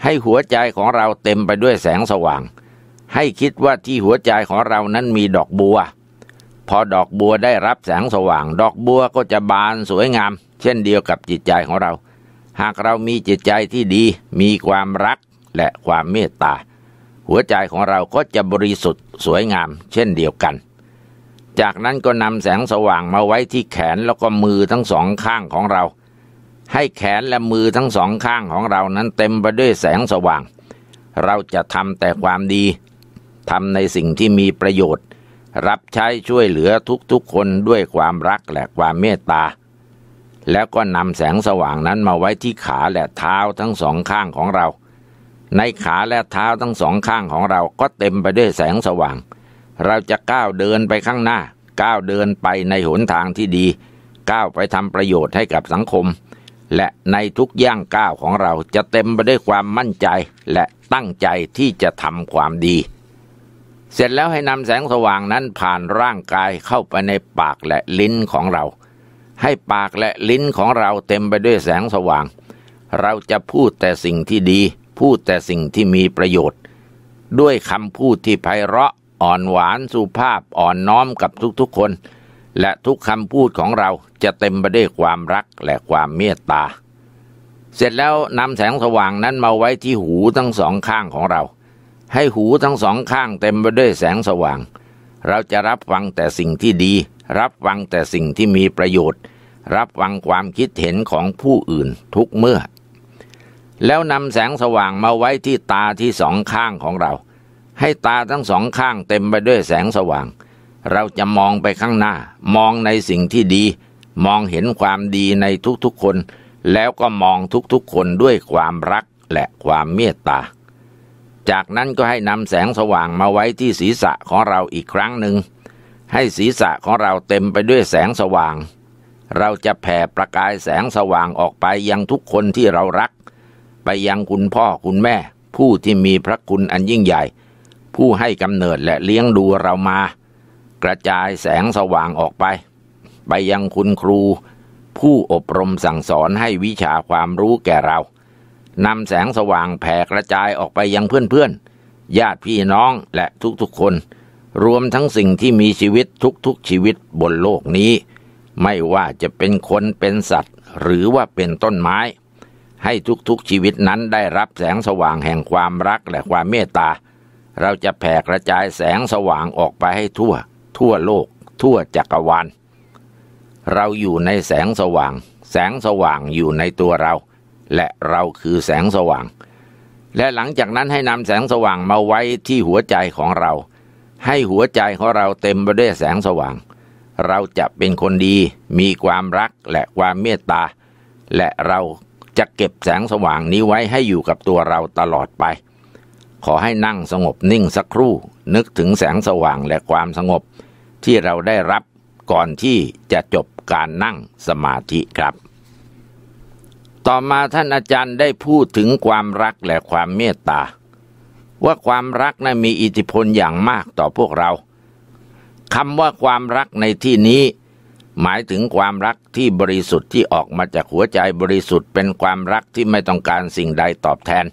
[SPEAKER 1] ให้หัวใจของเราเต็มไปด้วยแสงสว่าง ให้คิดว่าที่หัวใจของเรานั้นมีดอกบัว พอดอกบัวได้รับแสงสว่าง ดอกบัวก็จะบานสวยงาม เช่นเดียวกับจิตใจของเรา หากเรามีจิตใจที่ดีมีความรักและความเมตตา หัวใจของเราก็จะบริสุทธิ์สวยงาม เช่นเดียวกัน จากนั้นก็นำแสงสว่างมาไว้ที่แขนแล้วก็มือทั้งสองข้างของเรา ให้แขนและมือทั้งสองข้างของเรานั้นเต็มไปด้วยแสงสว่าง เราจะทำแต่ความดีทำในสิ่งที่มีประโยชน์ รับใช้ช่วยเหลือทุกๆคนด้วยความรักและความเมตตา แล้วก็นำแสงสว่างนั้นมาไว้ที่ขาและเท้าทั้งสองข้างของเราในขาและเท้าทั้งสองข้างของเราก็เต็มไปด้วยแสงสว่าง เราจะก้าวเดินไปข้างหน้า ก้าวเดินไปในหนทางที่ดี ก้าวไปทำประโยชน์ให้กับสังคม และในทุกย่างก้าวของเราจะเต็มไปด้วยความมั่นใจและตั้งใจที่จะทำความดี เสร็จแล้วให้นำแสงสว่างนั้นผ่านร่างกายเข้าไปในปากและลิ้นของเรา ให้ปากและลิ้นของเราเต็มไปด้วยแสงสว่าง เราจะพูดแต่สิ่งที่ดีพูดแต่สิ่งที่มีประโยชน์ ด้วยคำพูดที่ไพเราะอ่อนหวานสุภาพอ่อนน้อมกับทุกๆคน และทุกคำพูดของเราจะเต็มไปด้วยความรักและความเมตตา เสร็จแล้วนำแสงสว่างนั้นมาไว้ที่หูทั้งสองข้างของเรา ให้หูทั้งสองข้างเต็มไปด้วยแสงสว่าง เราจะรับฟังแต่สิ่งที่ดี รับฟังแต่สิ่งที่มีประโยชน์ รับฟังความคิดเห็นของผู้อื่นทุกเมื่อแล้วนำแสงสว่างมาไว้ที่ตาที่สองข้างของเรา ให้ตาทั้งสองข้างเต็มไปด้วยแสงสว่าง เราจะมองไปข้างหน้า มองในสิ่งที่ดี มองเห็นความดีในทุกๆคน แล้วก็มองทุกๆคนด้วยความรักและความเมตตา จากนั้นก็ให้นำแสงสว่างมาไว้ที่ศีรษะของเราอีกครั้งหนึ่ง ให้ศีรษะของเราเต็มไปด้วยแสงสว่าง เราจะแผ่ประกายแสงสว่างออกไปยังทุกคนที่เรารักไปยังคุณพ่อคุณแม่ ผู้ที่มีพระคุณอันยิ่งใหญ่ ผู้ให้กำเนิดและเลี้ยงดูเรามา กระจายแสงสว่างออกไป ไปยังคุณครู ผู้อบรมสั่งสอนให้วิชาความรู้แก่เรานำแสงสว่างแผ่กระจายออกไปยังเพื่อนๆญาติพี่น้องและทุกๆคน รวมทั้งสิ่งที่มีชีวิตทุกๆชีวิตบนโลกนี้ ไม่ว่าจะเป็นคน เป็นสัตว์ หรือว่าเป็นต้นไม้ให้ทุกๆชีวิตนั้นได้รับแสงสว่างแห่งความรักและความเมตตา เราจะแผ่กระจายแสงสว่างออกไปให้ทั่ว ทั่วโลก ทั่วจักรวาล เราอยู่ในแสงสว่าง แสงสว่างอยู่ในตัวเรา และเราคือแสงสว่าง และหลังจากนั้นให้นำแสงสว่างมาไว้ที่หัวใจของเรา ให้หัวใจของเราเต็มไปด้วยแสงสว่าง เราจะเป็นคนดี มีความรักและความเมตตา และเราจะเก็บแสงสว่างนี้ไว้ให้อยู่กับตัวเราตลอดไป ขอให้นั่งสงบนิ่งสักครู่นึกถึงแสงสว่างและความสงบที่เราได้รับก่อนที่จะจบการนั่งสมาธิครับ ต่อมาท่านอาจารย์ได้พูดถึงความรักและความเมตตา ว่าความรักนะั้นมีอิทธิพลอย่างมากต่อพวกเราคำว่าความรักในที่นี้หมายถึงความรักที่บริสุทธิ์ที่ออกมาจากหัวใจบริสุทธิ์เป็นความรักที่ไม่ต้องการสิ่งใดตอบแทน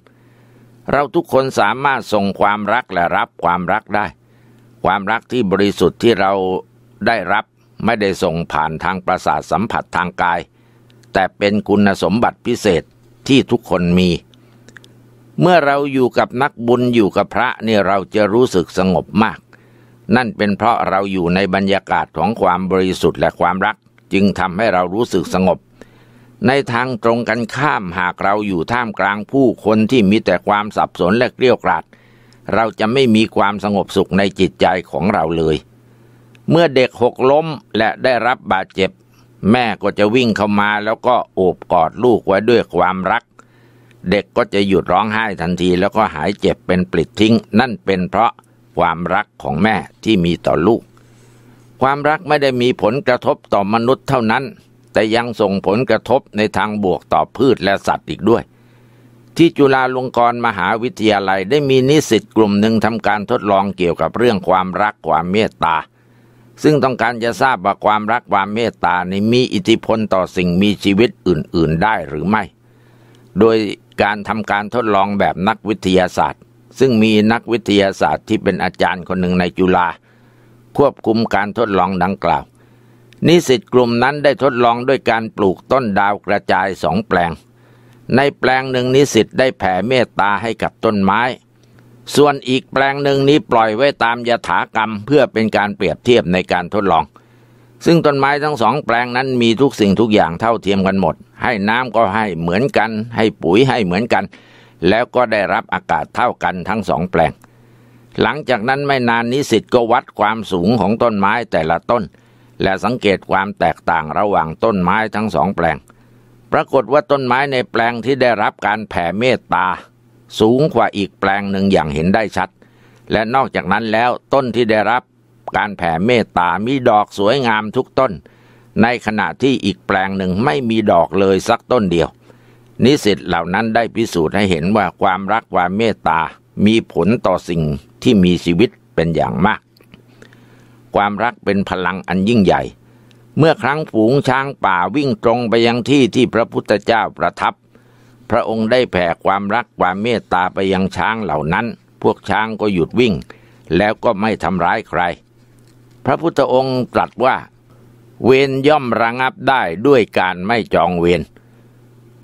[SPEAKER 1] เราทุกคนสามารถส่งความรักและรับความรักได้ ความรักที่บริสุทธิ์ที่เราได้รับไม่ได้ส่งผ่านทางประสาทสัมผัสทางกาย แต่เป็นคุณสมบัติพิเศษที่ทุกคนมี เมื่อเราอยู่กับนักบุญอยู่กับพระนี่เราจะรู้สึกสงบมากนั่นเป็นเพราะเราอยู่ในบรรยากาศของความบริสุทธิ์และความรักจึงทำให้เรารู้สึกสงบ ในทางตรงกันข้ามหากเราอยู่ท่ามกลางผู้คนที่มีแต่ความสับสนและเกลียวกราดเราจะไม่มีความสงบสุขในจิตใจของเราเลย เมื่อเด็กหกล้มและได้รับบาดเจ็บ แม่ก็จะวิ่งเข้ามา แล้วก็โอบกอดลูกไว้ด้วยความรัก เด็กก็จะหยุดร้องไห้ทันที แล้วก็หายเจ็บเป็นปลิดทิ้ง นั่นเป็นเพราะความรักของแม่ที่มีต่อลูก ความรักไม่ได้มีผลกระทบต่อมนุษย์เท่านั้น แต่ยังส่งผลกระทบในทางบวกต่อพืชและสัตว์อีกด้วย ที่จุฬาลงกรณ์มหาวิทยาลัยได้มีนิสิตกลุ่มหนึ่งทำการทดลองเกี่ยวกับเรื่องความรักความเมตตา ซึ่งต้องการจะทราบว่าความรักความเมตตานี้มีอิทธิพลต่อสิ่งมีชีวิตอื่น ๆได้หรือไม่ โดยการทำการทดลองแบบนักวิทยาศาสตร์ซึ่งมีนักวิทยาศาสตร์ที่เป็นอาจารย์คนหนึ่งในจุฬาควบคุมการทดลองดังกล่าว นิสิตกลุ่มนั้นได้ทดลองด้วยการปลูกต้นดาวกระจายสองแปลง ในแปลงหนึ่งนิสิตได้แผ่เมตตาให้กับต้นไม้ ส่วนอีกแปลงหนึ่งนี้ปล่อยไว้ตามยถากรรมเพื่อเป็นการเปรียบเทียบในการทดลอง ซึ่งต้นไม้ทั้งสองแปลงนั้นมีทุกสิ่งทุกอย่างเท่าเทียมกันหมด ให้น้ำก็ให้เหมือนกัน ให้ปุ๋ยให้เหมือนกันแล้วก็ได้รับอากาศเท่ากันทั้งสองแปลง หลังจากนั้นไม่นาน นิสิตก็วัดความสูงของต้นไม้แต่ละต้น และสังเกตความแตกต่างระหว่างต้นไม้ทั้งสองแปลง ปรากฏว่าต้นไม้ในแปลงที่ได้รับการแผ่เมตตา สูงกว่าอีกแปลงหนึ่งอย่างเห็นได้ชัด และนอกจากนั้นแล้วต้นที่ได้รับการแผ่เมตตามีดอกสวยงามทุกต้น ในขณะที่อีกแปลงหนึ่งไม่มีดอกเลยสักต้นเดียวนิสิตเหล่านั้นได้พิสูจน์ให้เห็นว่าความรักความเมตตามีผลต่อสิ่งที่มีชีวิตเป็นอย่างมาก ความรักเป็นพลังอันยิ่งใหญ่ เมื่อครั้งฝูงช้างป่าวิ่งตรงไปยังที่ที่พระพุทธเจ้าประทับ พระองค์ได้แผ่ความรักความเมตตาไปยังช้างเหล่านั้น พวกช้างก็หยุดวิ่ง แล้วก็ไม่ทำร้ายใคร พระพุทธองค์ตรัสว่า เวรย่อมระงับได้ด้วยการไม่จองเวร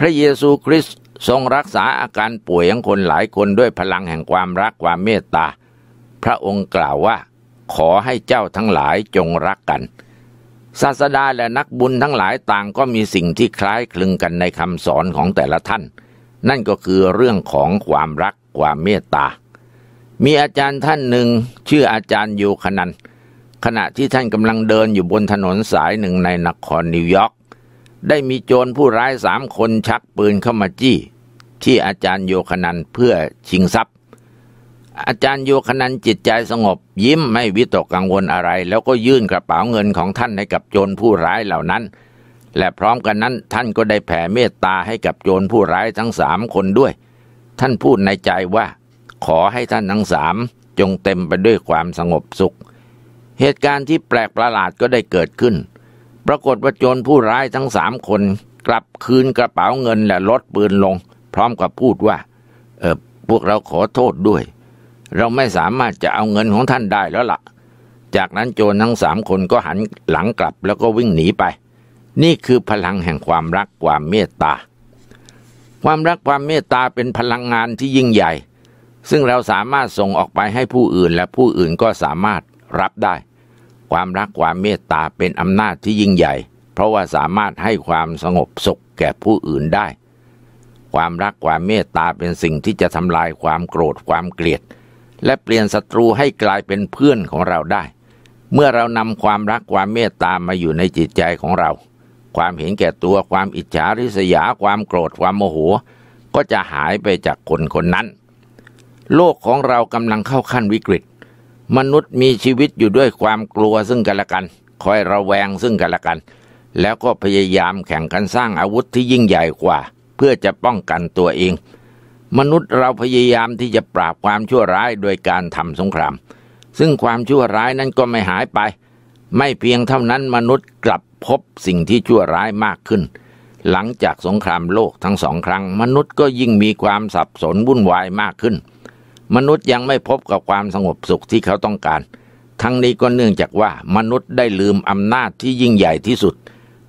[SPEAKER 1] พระเยซูคริสต์ทรงรักษาอาการป่วยของคนหลายคนด้วยพลังแห่งความรักความเมตตา พระองค์กล่าวว่า ขอให้เจ้าทั้งหลายจงรักกัน ศาสดาและนักบุญทั้งหลายต่างก็มีสิ่งที่คล้ายคลึงกันในคำสอนของแต่ละท่าน นั่นก็คือเรื่องของความรักความเมตตา มีอาจารย์ท่านหนึ่ง ชื่ออาจารย์ยูคนัน ขณะที่ท่านกำลังเดินอยู่บนถนนสายหนึ่งในนครนิวยอร์กได้มีโจรผู้ร้ายสามคนชักปืนเข้ามาจี้ที่อาจารย์โยคนันเพื่อชิงทรัพย์ อาจารย์โยคนันจิตใจสงบยิ้มไม่วิตกกังวลอะไร แล้วก็ยื่นกระเป๋าเงินของท่านให้กับโจรผู้ร้ายเหล่านั้น และพร้อมกันนั้นท่านก็ได้แผ่เมตตาให้กับโจรผู้ร้ายทั้งสามคนด้วย ท่านพูดในใจว่าขอให้ท่านทั้งสามจงเต็มไปด้วยความสงบสุข เหตุการณ์ที่แปลกประหลาดก็ได้เกิดขึ้นปรากฏว่า โจรผู้ร้ายทั้งสามคนกลับคืนกระเป๋าเงินและลดปืนลง พร้อมกับพูดว่าเออพวกเราขอโทษด้วย เราไม่สามารถจะเอาเงินของท่านได้แล้วละ่ะ จากนั้นโจรทั้งสามคนก็หันหลังกลับแล้วก็วิ่งหนีไป นี่คือพลังแห่งความรักความเมตตา ความรักความเมตตา เป็นพลังงานที่ยิ่งใหญ่ ซึ่งเราสามารถส่งออกไปให้ผู้อื่นและผู้อื่นก็สามารถรับได้ความรักความเมตตาเป็นอำนาจที่ยิ่งใหญ่ เพราะว่าสามารถให้ความสงบสุขแก่ผู้อื่นได้ ความรักความเมตตาเป็นสิ่งที่จะทำลายความโกรธความเกลียด และเปลี่ยนศัตรูให้กลายเป็นเพื่อนของเราได้ เมื่อเรานำความรักความเมตตามาอยู่ในจิตใจของเรา ความเห็นแก่ตัวความอิจฉาริษยาความโกรธความโมโห ก็จะหายไปจากคนคนนั้น โลกของเรากำลังเข้าขั้นวิกฤตมนุษย์มีชีวิตอยู่ด้วยความกลัวซึ่งกันและกัน คอยระแวงซึ่งกันและกัน แล้วก็พยายามแข่งกันสร้างอาวุธที่ยิ่งใหญ่กว่า เพื่อจะป้องกันตัวเอง มนุษย์เราพยายามที่จะปราบความชั่วร้ายโดยการทำสงคราม ซึ่งความชั่วร้ายนั้นก็ไม่หายไป ไม่เพียงเท่านั้นมนุษย์กลับพบสิ่งที่ชั่วร้ายมากขึ้น หลังจากสงครามโลกทั้งสองครั้ง มนุษย์ก็ยิ่งมีความสับสนวุ่นวายมากขึ้นมนุษย์ยังไม่พบกับความสงบสุขที่เขาต้องการ ทั้งนี้ก็เนื่องจากว่ามนุษย์ได้ลืมอำนาจที่ยิ่งใหญ่ที่สุด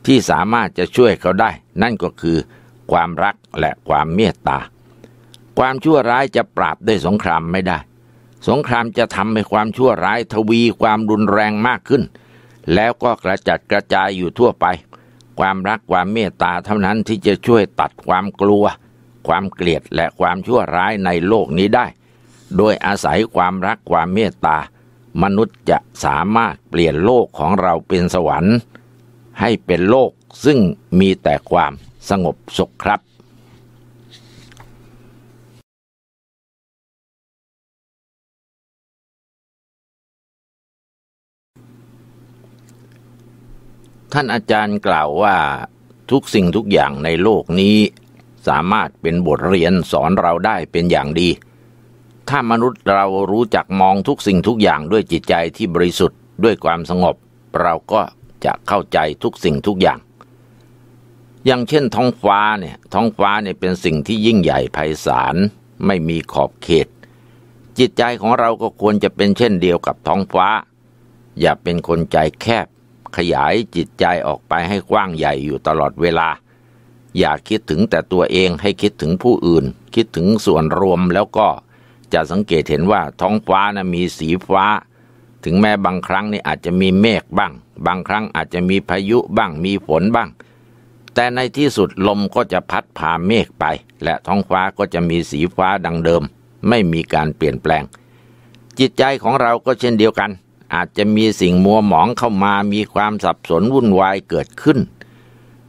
[SPEAKER 1] ที่สามารถจะช่วยเขาได้ นั่นก็คือ ความรักและความเมตตา ความชั่วร้ายจะปราบด้วยสงครามไม่ได้ สงครามจะทำให้ความชั่วร้ายทวี ความรุนแรงมากขึ้น แล้วก็กระจัดกระจายอยู่ทั่วไป ความรักความเมตตาเท่านั้นที่จะช่วยตัดความกลัว ความเกลียดและความชั่วร้ายในโลกนี้ได้โดยอาศัยความรักความเมตตามนุษย์จะสามารถเปลี่ยนโลกของเราเป็นสวรรค์ ให้เป็นโลกซึ่งมีแต่ความสงบสุขครับ ท่านอาจารย์กล่าวว่าทุกสิ่งทุกอย่างในโลกนี้สามารถเป็นบทเรียนสอนเราได้เป็นอย่างดีถ้ามนุษย์เรารู้จักมองทุกสิ่งทุกอย่างด้วยจิตใจที่บริสุทธิ์ด้วยความสงบ เราก็จะเข้าใจทุกสิ่งทุกอย่าง อย่างเช่นท้องฟ้าเนี่ยท้องฟ้าเนี่ยเป็นสิ่งที่ยิ่งใหญ่ไพศาลไม่มีขอบเขต จิตใจของเราก็ควรจะเป็นเช่นเดียวกับท้องฟ้า อย่าเป็นคนใจแคบ ขยายจิตใจออกไปให้กว้างใหญ่อยู่ตลอดเวลา อย่าคิดถึงแต่ตัวเองให้คิดถึงผู้อื่นคิดถึงส่วนรวมแล้วก็จะสังเกตเห็นว่าท้องฟ้านะมีสีฟ้า ถึงแม้บางครั้งนี่อาจจะมีเมฆบ้าง บางครั้งอาจจะมีพายุบ้างมีฝนบ้าง แต่ในที่สุดลมก็จะพัดพาเมฆไป และท้องฟ้าก็จะมีสีฟ้าดังเดิม ไม่มีการเปลี่ยนแปลง จิตใจของเราก็เช่นเดียวกัน อาจจะมีสิ่งมัวหมองเข้ามามีความสับสนวุ่นวายเกิดขึ้น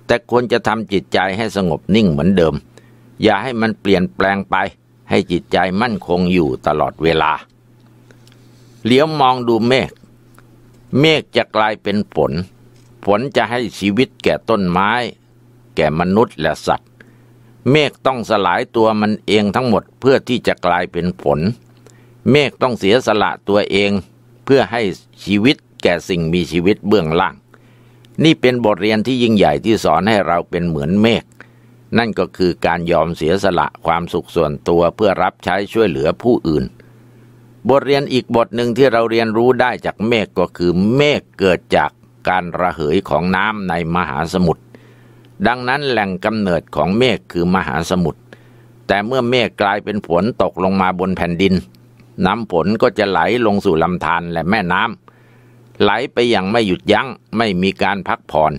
[SPEAKER 1] แต่ควรจะทำจิตใจให้สงบนิ่งเหมือนเดิม อย่าให้มันเปลี่ยนแปลงไปให้จิตใจมั่นคงอยู่ตลอดเวลา เหลียวมองดูเมฆ เมฆจะกลายเป็นฝน ฝนจะให้ชีวิตแก่ต้นไม้ แก่มนุษย์และสัตว์ เมฆต้องสลายตัวมันเองทั้งหมดเพื่อที่จะกลายเป็นฝน เมฆต้องเสียสละตัวเองเพื่อให้ชีวิตแก่สิ่งมีชีวิตเบื้องล่าง นี่เป็นบทเรียนที่ยิ่งใหญ่ที่สอนให้เราเป็นเหมือนเมฆนั่นก็คือการยอมเสียสละความสุขส่วนตัวเพื่อรับใช้ช่วยเหลือผู้อื่น บทเรียนอีกบทหนึ่งที่เราเรียนรู้ได้จากเมฆก็คือเมฆเกิดจากการระเหยของน้ำในมหาสมุทรดังนั้นแหล่งกำเนิดของเมฆคือมหาสมุทรแต่เมื่อเมฆกลายเป็นฝนตกลงมาบนแผ่นดิน น้ำฝนก็จะไหลลงสู่ลำธารและแม่น้ำไหลไปอย่างไม่หยุดยัง้งไม่มีการพักผ่อน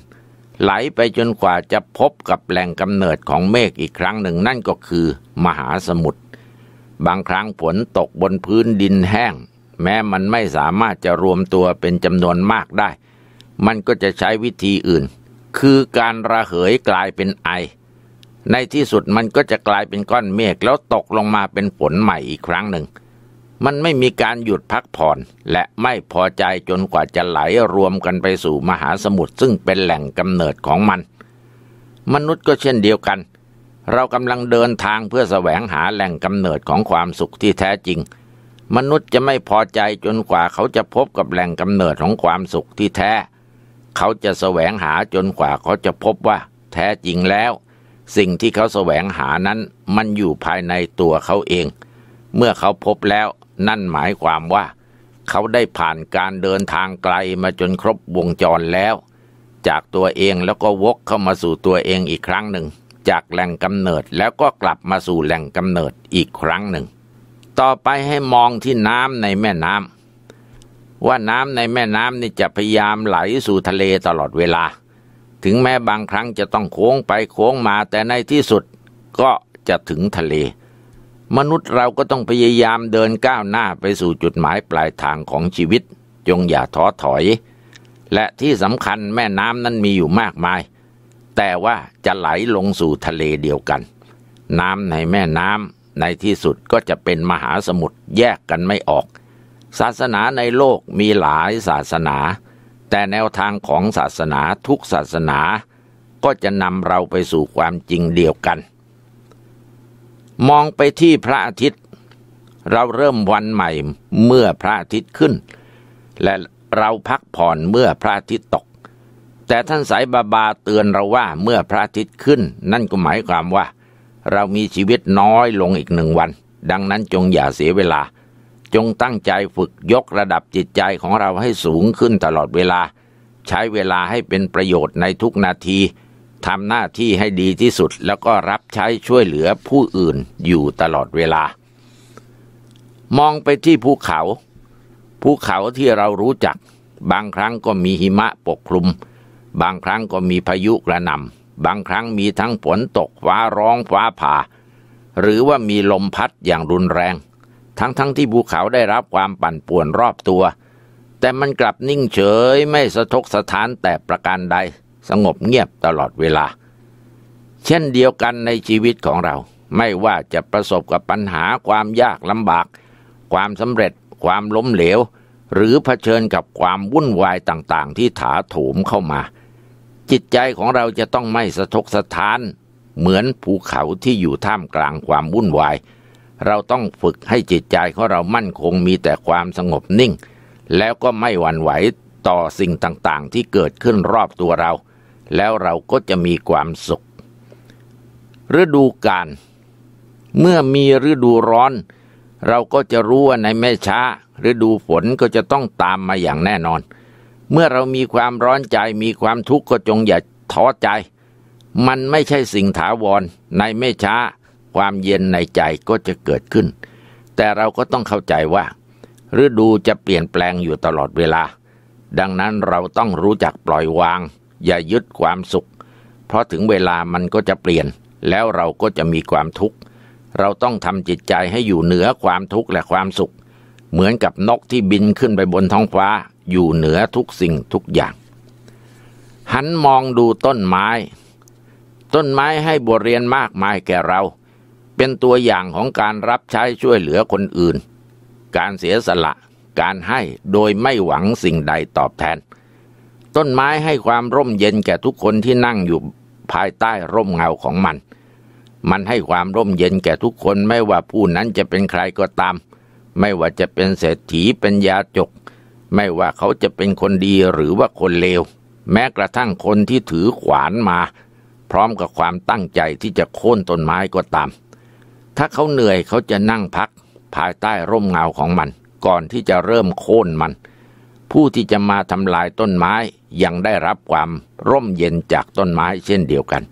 [SPEAKER 1] ไหลไปจนกว่าจะพบกับแหล่งกำเนิดของเมฆอีกครั้งหนึ่ง นั่นก็คือ มหาสมุทรบางครั้งฝนตกบนพื้นดินแห้ง แม้มันไม่สามารถจะรวมตัวเป็นจำนวนมากได้ มันก็จะใช้วิธีอื่น คือการระเหยกลายเป็นไอ ในที่สุดมันก็จะกลายเป็นก้อนเมฆแล้วตกลงมาเป็นฝนใหม่อีกครั้งหนึ่งมันไม่มีการหยุดพักผ่อนและไม่พอใจจนกว่าจะไหลรวมกันไปสู่มหาสมุทรซึ่งเป็นแหล่งกำเนิดของมัน มนุษย์ก็เช่นเดียวกัน เรากำลังเดินทางเพื่อแสวงหาแหล่งกำเนิดของความสุขที่แท้จริง มนุษย์จะไม่พอใจจนกว่าเขาจะพบกับแหล่งกำเนิดของความสุขที่แท้ เขาจะแสวงหาจนกว่าเขาจะพบว่าแท้จริงแล้ว สิ่งที่เขาแสวงหานั้น มันอยู่ภายในตัวเขาเอง เมื่อเขาพบแล้วนั่นหมายความว่า เขาได้ผ่านการเดินทางไกลมาจนครบวงจรแล้ว จากตัวเองแล้วก็วกเข้ามาสู่ตัวเองอีกครั้งหนึ่ง จากแหล่งกำเนิดแล้วก็กลับมาสู่แหล่งกำเนิดอีกครั้งหนึ่ง ต่อไปให้มองที่น้ำในแม่น้ำว่าน้ำในแม่น้ำนี่จะพยายามไหลสู่ทะเลตลอดเวลา ถึงแม้บางครั้งจะต้องโค้งไปโค้งมาแต่ในที่สุดก็จะถึงทะเลมนุษย์เราก็ต้องพยายามเดินก้าวหน้าไปสู่จุดหมายปลายทางของชีวิต จงอย่าท้อถอย และที่สำคัญแม่น้ำนั้นมีอยู่มากมาย แต่ว่าจะไหลลงสู่ทะเลเดียวกัน น้ำในแม่น้ำในที่สุดก็จะเป็นมหาสมุทรแยกกันไม่ออก ศาสนาในโลกมีหลายศาสนา แต่แนวทางของศาสนาทุกศาสนา ก็จะนำเราไปสู่ความจริงเดียวกันมองไปที่พระอาทิตย์เราเริ่มวันใหม่เมื่อพระอาทิตย์ขึ้น และเราพักผ่อนเมื่อพระอาทิตย์ตก แต่ท่านสายบาบาเตือนเราว่าเมื่อพระอาทิตย์ขึ้น นั่นก็หมายความว่า เรามีชีวิตน้อยลงอีกหนึ่งวัน ดังนั้นจงอย่าเสียเวลา จงตั้งใจฝึกยกระดับจิตใจของเราให้สูงขึ้นตลอดเวลาใช้เวลาให้เป็นประโยชน์ในทุกนาทีทำหน้าที่ให้ดีที่สุดแล้วก็รับใช้ช่วยเหลือผู้อื่นอยู่ตลอดเวลา มองไปที่ภูเขาภูเขาที่เรารู้จัก บางครั้งก็มีหิมะปกคลุม บางครั้งก็มีพายุกระหน่ำบางครั้งมีทั้งฝนตกฟ้าร้องฟ้าผ่า หรือว่ามีลมพัดอย่างรุนแรง ทั้งทั้งที่ภูเขาได้รับความปั่นป่วนรอบตัว แต่มันกลับนิ่งเฉยไม่สะทกสะท้านแต่ประการใดสงบเงียบตลอดเวลา เช่นเดียวกันในชีวิตของเรา ไม่ว่าจะประสบกับปัญหาความยากลำบาก ความสำเร็จความล้มเหลว หรือเผชิญกับความวุ่นวายต่างๆ ที่ถาโถมเข้ามา จิตใจของเราจะต้องไม่สะทกสะท้าน เหมือนภูเขาที่อยู่ท่ามกลางความวุ่นวาย เราต้องฝึกให้จิตใจของเรามั่นคงมีแต่ความสงบนิ่ง แล้วก็ไม่หวั่นไหวต่อสิ่งต่างๆ ที่เกิดขึ้นรอบตัวเราแล้วเราก็จะมีความสุข ฤดูกาลเมื่อมีฤดูร้อน เราก็จะรู้ว่าในไม่ช้าฤดูฝนก็จะต้องตามมาอย่างแน่นอน เมื่อเรามีความร้อนใจมีความทุกข์ก็จงอย่าท้อใจ มันไม่ใช่สิ่งถาวร ในไม่ช้า ความเย็นในใจก็จะเกิดขึ้น แต่เราก็ต้องเข้าใจว่า ฤดูจะเปลี่ยนแปลงอยู่ตลอดเวลา ดังนั้นเราต้องรู้จักปล่อยวางอย่ายึดความสุข เพราะถึงเวลามันก็จะเปลี่ยน แล้วเราก็จะมีความทุกข์ เราต้องทำจิตใจให้อยู่เหนือความทุกข์และความสุข เหมือนกับนกที่บินขึ้นไปบนท้องฟ้า อยู่เหนือทุกสิ่งทุกอย่าง หันมองดูต้นไม้ ต้นไม้ให้บทเรียนมากมายแก่เรา เป็นตัวอย่างของการรับใช้ช่วยเหลือคนอื่น การเสียสละ การให้โดยไม่หวังสิ่งใดตอบแทนต้นไม้ให้ความร่มเย็นแก่ทุกคนที่นั่งอยู่ภายใต้ร่มเงาของมัน มันให้ความร่มเย็นแก่ทุกคนไม่ว่าผู้นั้นจะเป็นใครก็ตาม ไม่ว่าจะเป็นเศรษฐีเป็นยาจก ไม่ว่าเขาจะเป็นคนดีหรือว่าคนเลว แม้กระทั่งคนที่ถือขวานมา พร้อมกับความตั้งใจที่จะโค่นต้นไม้ก็ตาม ถ้าเขาเหนื่อยเขาจะนั่งพักภายใต้ร่มเงาของมันก่อนที่จะเริ่มโค่นมัน ผู้ที่จะมาทำลายต้นไม้ยังได้รับความร่มเย็นจากต้นไม้เช่นเดียวกัน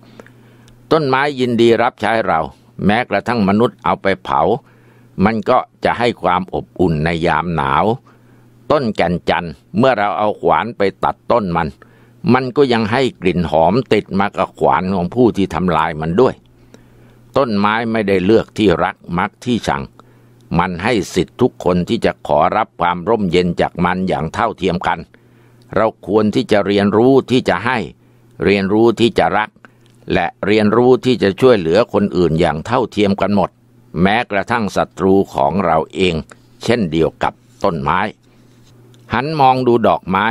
[SPEAKER 1] ต้นไม้ยินดีรับใช้เรา แม้กระทั่งมนุษย์เอาไปเผา มันก็จะให้ความอบอุ่นในยามหนาว ต้นแก่นจันเมื่อเราเอาขวานไปตัดต้นมัน มันก็ยังให้กลิ่นหอม ติดมากับขวานของผู้ที่ทำลายมันด้วย ต้นไม้ไม่ได้เลือกที่รักมักที่ชังมันให้สิทธิ์ทุกคนที่จะขอรับความร่มเย็นจากมันอย่างเท่าเทียมกันเราควรที่จะเรียนรู้ที่จะให้เรียนรู้ที่จะรัก และเรียนรู้ที่จะช่วยเหลือคนอื่นอย่างเท่าเทียมกันหมด แม้กระทั่งศัตรูของเราเอง เช่นเดียวกับต้นไม้ หันมองดูดอกไม้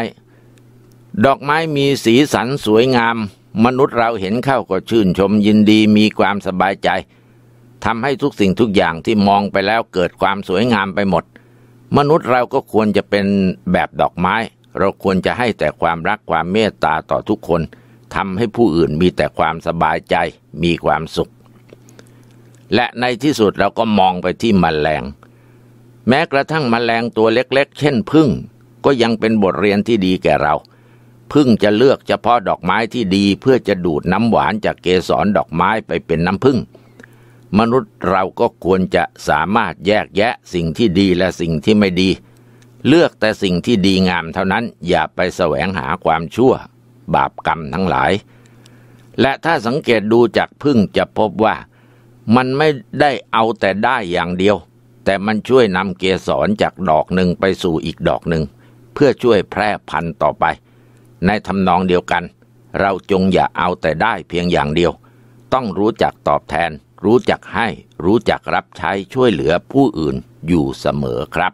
[SPEAKER 1] ดอกไม้มีสีสันสวยงาม มนุษย์เราเห็นเข้าก็ชื่นชมยินดีมีความสบายใจทำให้ทุกสิ่งทุกอย่างที่มองไปแล้วเกิดความสวยงามไปหมด มนุษย์เราก็ควรจะเป็นแบบดอกไม้เราควรจะให้แต่ความรักความเมตตาต่อทุกคนทำให้ผู้อื่นมีแต่ความสบายใจมีความสุข และในที่สุดเราก็มองไปที่มแมลง แม้กระทั่งมแมลงตัวเล็ก ๆ เช่นพึ่งก็ยังเป็นบทเรียนที่ดีแก่เราพึ่งจะเลือกเฉพาะดอกไม้ที่ดีเพื่อจะดูดน้ำหวานจากเกสรดอกไม้ไปเป็นน้ำพึ่งมนุษย์เราก็ควรจะสามารถแยกแยะสิ่งที่ดีและสิ่งที่ไม่ดีเลือกแต่สิ่งที่ดีงามเท่านั้น อย่าไปแสวงหาความชั่ว บาปกรรมทั้งหลาย และถ้าสังเกตดูจากพึ่งจะพบว่ามันไม่ได้เอาแต่ได้อย่างเดียว แต่มันช่วยนำเกสรจากดอกหนึ่งไปสู่อีกดอกหนึ่ง เพื่อช่วยแพร่พันธุ์ต่อไป ในทำนองเดียวกัน เราจงอย่าเอาแต่ได้เพียงอย่างเดียว ต้องรู้จักตอบแทน รู้จักให้ รู้จักรับใช้ช่วยเหลือผู้อื่นอยู่เสมอครับ